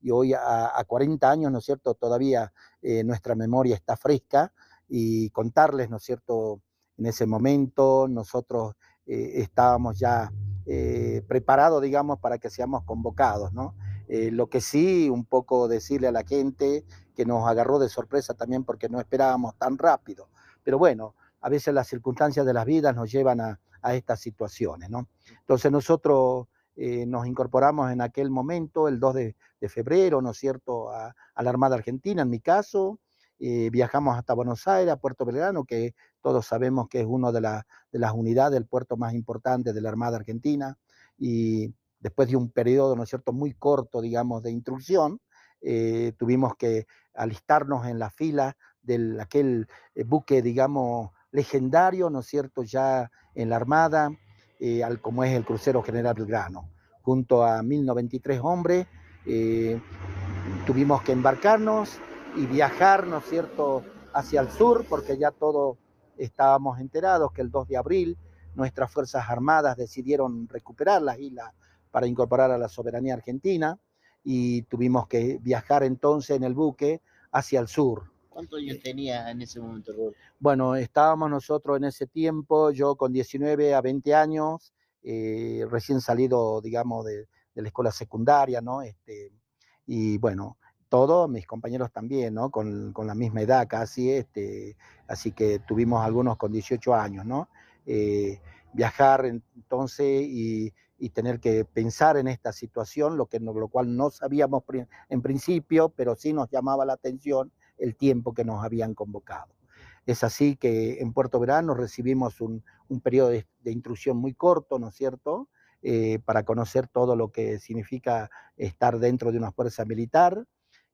y hoy a, 40 años, ¿no es cierto?, todavía eh, nuestra memoria está fresca y contarles, ¿no es cierto?, en ese momento nosotros eh, estábamos ya eh, preparados, digamos, para que seamos convocados, ¿no? lo que sí, un poco decirle a la gente que nos agarró de sorpresa también porque no esperábamos tan rápido. Pero bueno, a veces las circunstancias de las vidas nos llevan a, a estas situaciones, ¿no? Entonces nosotros eh, nos incorporamos en aquel momento, el 2 de, febrero, ¿no es cierto?, a, la Armada Argentina, en mi caso. Eh, viajamos hasta Buenos Aires, a Puerto Belgrano, que todos sabemos que es una de, las unidades del puerto más importante de la Armada Argentina. Y después de un periodo, ¿no es cierto?, muy corto, digamos, de instrucción, eh, tuvimos que alistarnos en la fila de aquel buque, digamos, legendario, ¿no es cierto?, ya en la Armada, eh, al como es el crucero General Belgrano. Junto a 1093 hombres eh, tuvimos que embarcarnos y viajar, ¿no cierto?, hacia el sur, porque ya todos estábamos enterados que el 2 de abril nuestras Fuerzas Armadas decidieron recuperar las islas para incorporar a la soberanía argentina y tuvimos que viajar entonces en el buque hacia el sur. ¿Cuántos años eh, tenía en ese momento, Rubén? Bueno, estábamos nosotros en ese tiempo, yo con 19 a 20 años, eh, recién salido, digamos, de, la escuela secundaria, ¿no? Este, y bueno, todos mis compañeros también, ¿no? Con, la misma edad casi, este, así que tuvimos algunos con 18 años, ¿no? Eh, viajar entonces y, tener que pensar en esta situación, lo, que, lo cual no sabíamos en principio, pero sí nos llamaba la atención el tiempo que nos habían convocado. Es así que en Puerto Verano recibimos un, un periodo de, intrusión muy corto, ¿no es cierto?, eh, para conocer todo lo que significa estar dentro de una fuerza militar.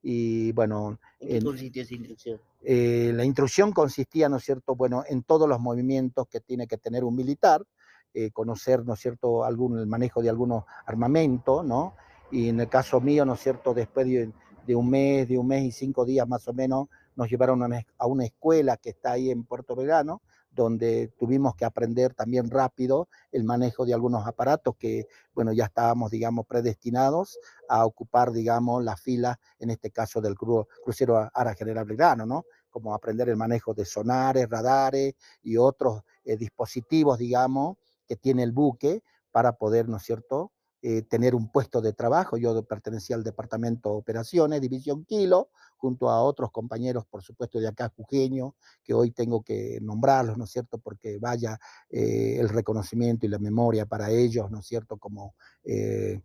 Y bueno. ¿En qué consistió esa intrusión? Eh, la intrusión consistía, ¿no es cierto?, bueno, en todos los movimientos que tiene que tener un militar, eh, conocer, ¿no es cierto?, algún, el manejo de algunos armamentos, ¿no? Y en el caso mío, ¿no es cierto?, después de, de un mes, de un mes y cinco días más o menos, nos llevaron a una escuela que está ahí en Puerto Verano, donde tuvimos que aprender también rápido el manejo de algunos aparatos que, bueno, ya estábamos, digamos, predestinados a ocupar, digamos, las filas, en este caso del crucero Ara General Belgrano, ¿no? Como aprender el manejo de sonares, radares y otros eh, dispositivos, digamos, que tiene el buque para poder, ¿no es cierto?, eh, tener un puesto de trabajo. Yo pertenecía al Departamento de Operaciones, División Kilo, junto a otros compañeros, por supuesto, de acá, Jujeño, que hoy tengo que nombrarlos, ¿no es cierto?, porque vaya eh, el reconocimiento y la memoria para ellos, ¿no es cierto?, como... Eh,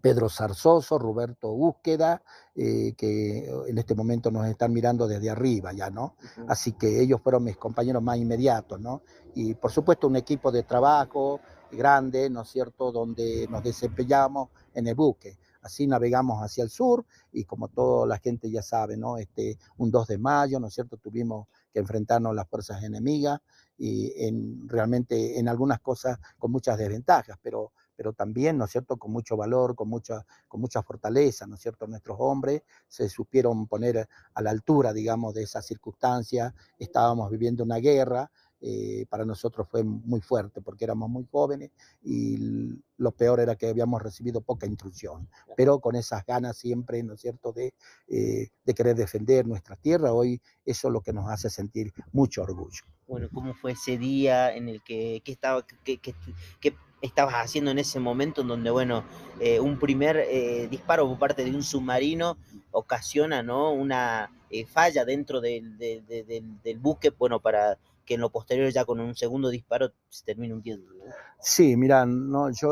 Pedro Zarzoso, Roberto Búsqueda, que oh, en este momento nos están mirando desde arriba ya, ¿no? Así que ellos fueron mis compañeros más inmediatos, ¿no? Y por supuesto un equipo de trabajo, grande, ¿no es cierto?, donde nos desempeñamos en el buque. Así navegamos hacia el sur y como toda la gente ya sabe, ¿no? Este, un 2 de mayo, ¿no es cierto?, tuvimos que enfrentarnos a las fuerzas enemigas y en, realmente en algunas cosas con muchas desventajas, pero pero también, ¿no es cierto?, con mucho valor, con mucha, con mucha fortaleza, ¿no es cierto?, nuestros hombres se supieron poner a la altura, digamos, de esas circunstancia estábamos viviendo una guerra, eh, para nosotros fue muy fuerte porque éramos muy jóvenes y lo peor era que habíamos recibido poca instrucción, pero con esas ganas siempre, ¿no es cierto?, de, eh, de querer defender nuestra tierra. Hoy eso es lo que nos hace sentir mucho orgullo. Bueno, ¿cómo fue ese día en el que, que estaba, que, que estabas haciendo en ese momento en donde, bueno, eh, un primer eh, disparo por parte de un submarino ocasiona, ¿no? Una eh, falla dentro del, buque, bueno, para que en lo posterior ya con un segundo disparo se termine hundiendo. Sí, mira, no, yo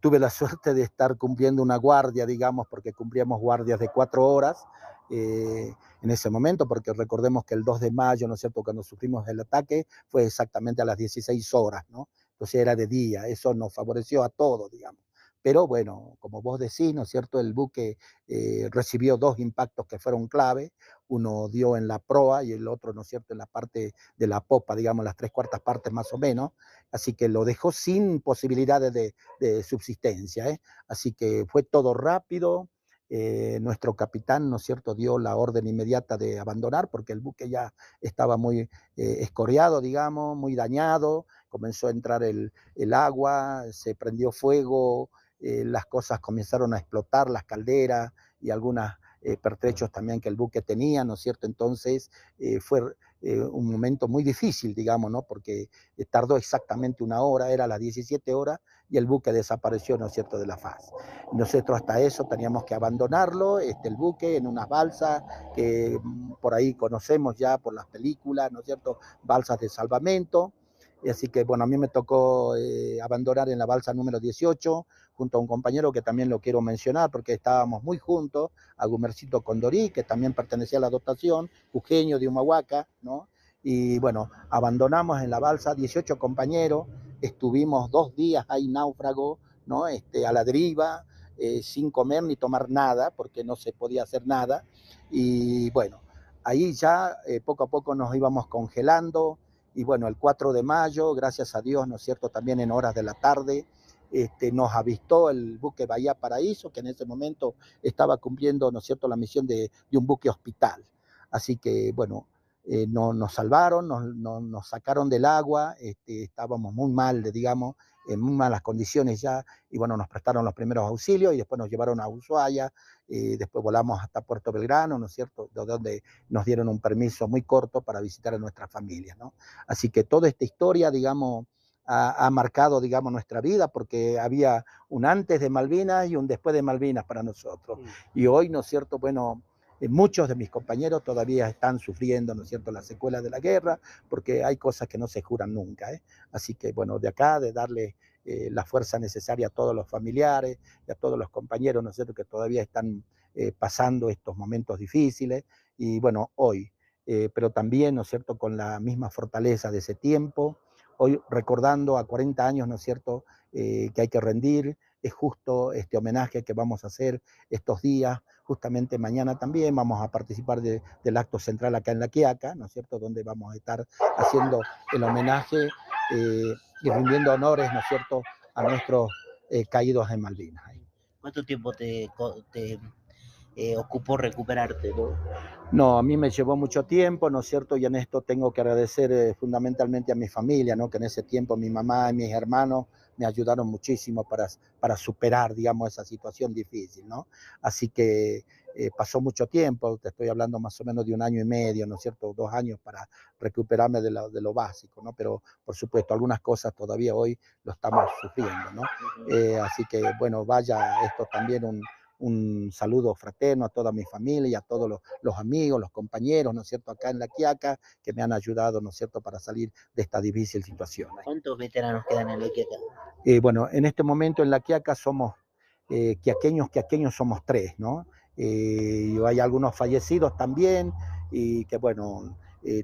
tuve la suerte de estar cumpliendo una guardia, digamos, porque cumplíamos guardias de cuatro horas. Eh, en ese momento, porque recordemos que el 2 de mayo, ¿no es cierto?, cuando sufrimos el ataque, fue exactamente a las 16 horas, ¿no? entonces era de día, eso nos favoreció a todos, digamos. Pero bueno, como vos decís, ¿no es cierto? El buque eh, recibió dos impactos que fueron clave. Uno dio en la proa y el otro, ¿no es cierto?, en la parte de la popa, digamos, las tres cuartas partes más o menos. Así que lo dejó sin posibilidades de, de subsistencia. ¿eh? Así que fue todo rápido, eh, nuestro capitán, ¿no es cierto?, dio la orden inmediata de abandonar porque el buque ya estaba muy eh, escoriado, digamos, muy dañado, comenzó a entrar el, agua, se prendió fuego, eh, las cosas comenzaron a explotar, las calderas y algunos pertrechos también que el buque tenía, ¿no es cierto? Entonces fue eh, un momento muy difícil, digamos, ¿no? Porque eh, tardó exactamente una hora, era las 17 horas, y el buque desapareció, ¿no es cierto?, de la faz. Nosotros hasta eso teníamos que abandonarlo, este, el buque, en unas balsas que mm, por ahí conocemos ya por las películas, ¿no es cierto?, balsas de salvamento, y así que bueno, a mí me tocó eh, abandonar en la balsa número 18 junto a un compañero que también lo quiero mencionar porque estábamos muy juntos, a Condorí, que también pertenecía a la dotación, Eugenio de Humahuaca, ¿no? Y bueno, abandonamos en la balsa 18 compañeros, estuvimos dos días ahí náufrago, ¿no? Este, a la deriva, eh, sin comer ni tomar nada, porque no se podía hacer nada. Y bueno, ahí ya eh, poco a poco nos íbamos congelando, y bueno, el 4 de mayo, gracias a Dios, ¿no es cierto?, también en horas de la tarde, este, nos avistó el buque Bahía Paraíso, que en ese momento estaba cumpliendo, ¿no es cierto?, la misión de un buque hospital. Así que, bueno, eh, nos salvaron, nos, sacaron del agua, este, estábamos muy mal, digamos, en muy malas condiciones ya, y bueno, nos prestaron los primeros auxilios y después nos llevaron a Ushuaia, eh, después volamos hasta Puerto Belgrano, ¿no es cierto?, de donde nos dieron un permiso muy corto para visitar a nuestras familias, ¿no? Así que toda esta historia, digamos, ha, ha marcado, digamos, nuestra vida, porque había un antes de Malvinas y un después de Malvinas para nosotros. Y hoy, ¿no es cierto?, bueno, eh, muchos de mis compañeros todavía están sufriendo, ¿no es cierto?, las secuelas de la guerra, porque hay cosas que no se juran nunca. ¿eh? Así que, bueno, de acá, de darle eh, la fuerza necesaria a todos los familiares a todos los compañeros, ¿no es cierto?, que todavía están eh, pasando estos momentos difíciles. Y bueno, hoy, pero también, ¿no es cierto?, con la misma fortaleza de ese tiempo, hoy recordando a 40 años, ¿no es cierto?, que hay que rendir, es justo este homenaje que vamos a hacer estos días, justamente mañana también vamos a participar del acto central acá en La Quiaca, ¿no es cierto?, donde vamos a estar haciendo el homenaje eh, y rindiendo honores, ¿no es cierto?, a nuestros eh, caídos en Malvinas. ¿Cuánto tiempo te eh, ocupó recuperarte, ¿no? No, a mí me llevó mucho tiempo, ¿no es cierto? Y en esto tengo que agradecer eh, fundamentalmente a mi familia, ¿no? Que en ese tiempo mi mamá y mis hermanos me ayudaron muchísimo para, para superar, digamos, esa situación difícil, ¿no? Así que eh, pasó mucho tiempo, te estoy hablando más o menos de un año y medio, ¿no es cierto? Dos años para recuperarme de, de lo básico, ¿no? Pero, por supuesto, algunas cosas todavía hoy lo estamos sufriendo, ¿no? Eh, así que, bueno, vaya esto también un un saludo fraterno a toda mi familia y a todos los, amigos, los compañeros, ¿no es cierto?, acá en La Quiaca, que me han ayudado, ¿no es cierto?, para salir de esta difícil situación. ¿Cuántos veteranos quedan en La Quiaca? Eh, bueno, en este momento en La Quiaca somos eh, quiaqueños, quiaqueños somos tres, ¿no? Eh, y hay algunos fallecidos también, y que bueno,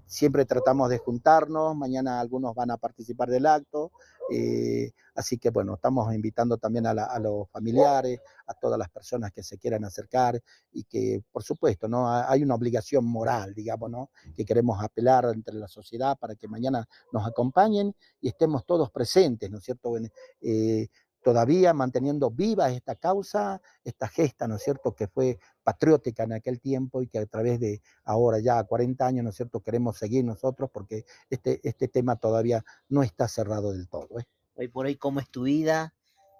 siempre tratamos de juntarnos, mañana algunos van a participar del acto, eh, así que bueno, estamos invitando también a, los familiares, a todas las personas que se quieran acercar y que, por supuesto, ¿no? hay una obligación moral, digamos, ¿no? que queremos apelar entre la sociedad para que mañana nos acompañen y estemos todos presentes, ¿no es cierto? Eh, todavía manteniendo viva esta causa, esta gesta, ¿no es cierto?, que fue patriótica en aquel tiempo y que a través de ahora ya 40 años, ¿no es cierto?, queremos seguir nosotros porque este, este tema todavía no está cerrado del todo. ¿eh? Hoy por hoy, ¿cómo es tu vida?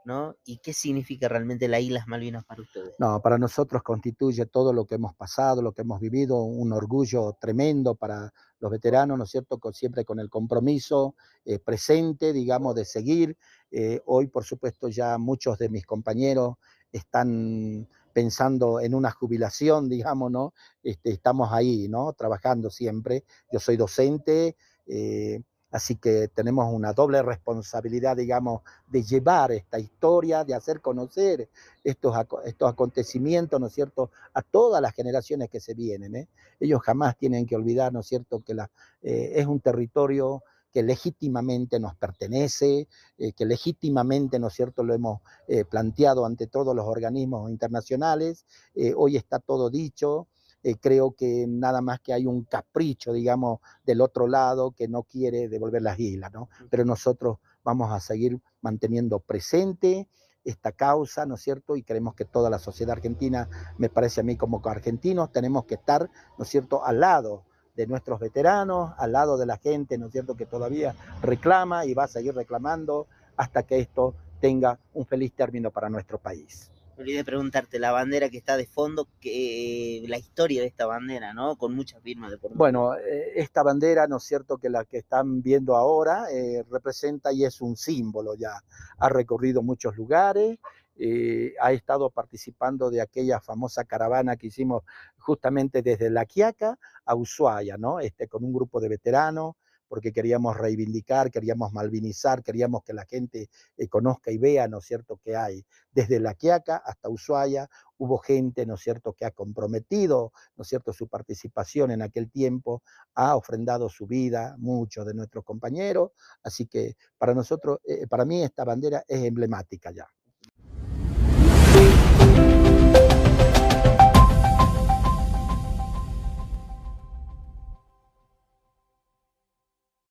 ¿no? ¿Y qué significa realmente la Islas Malvinas para ustedes? No, para nosotros constituye todo lo que hemos pasado, lo que hemos vivido, un orgullo tremendo para los veteranos, ¿no es cierto? siempre con el compromiso eh, presente, digamos, de seguir. Eh, hoy, por supuesto, ya muchos de mis compañeros están pensando en una jubilación, digamos, ¿no? Este, estamos ahí, ¿no? Trabajando siempre. Yo soy docente. Eh, Así que tenemos una doble responsabilidad, digamos, de llevar esta historia, de hacer conocer estos, acontecimientos, ¿no es cierto?, a todas las generaciones que se vienen. ¿eh? Ellos jamás tienen que olvidar, ¿no es cierto?, que eh, es un territorio que legítimamente nos pertenece, eh, que legítimamente, ¿no es cierto?, lo hemos planteado ante todos los organismos internacionales, hoy está todo dicho, eh, creo que nada más que hay un capricho, digamos, del otro lado que no quiere devolver las islas, ¿no? Pero nosotros vamos a seguir manteniendo presente esta causa, ¿no es cierto? Y creemos que toda la sociedad argentina, me parece a mí como argentinos, tenemos que estar, ¿no es cierto?, al lado de nuestros veteranos, al lado de la gente, ¿no es cierto?, que todavía reclama y va a seguir reclamando hasta que esto tenga un feliz término para nuestro país olvidé preguntarte, la bandera que está de fondo, que, eh, la historia de esta bandera, ¿no? Con muchas firmas de por Bueno, eh, esta bandera, ¿no es cierto?, que la que están viendo ahora eh, representa y es un símbolo ya. Ha recorrido muchos lugares, ha estado participando de aquella famosa caravana que hicimos justamente desde La Quiaca a Ushuaia, ¿no? Este, con un grupo de veteranos, porque queríamos reivindicar, queríamos malvinizar, queríamos que la gente eh, conozca y vea, ¿no es cierto?, que hay. Desde La Quiaca hasta Ushuaia hubo gente, ¿no es cierto?, que ha comprometido, ¿no es cierto?, su participación en aquel tiempo, ha ofrendado su vida, muchos de nuestros compañeros, así que para nosotros, eh, para mí esta bandera es emblemática ya.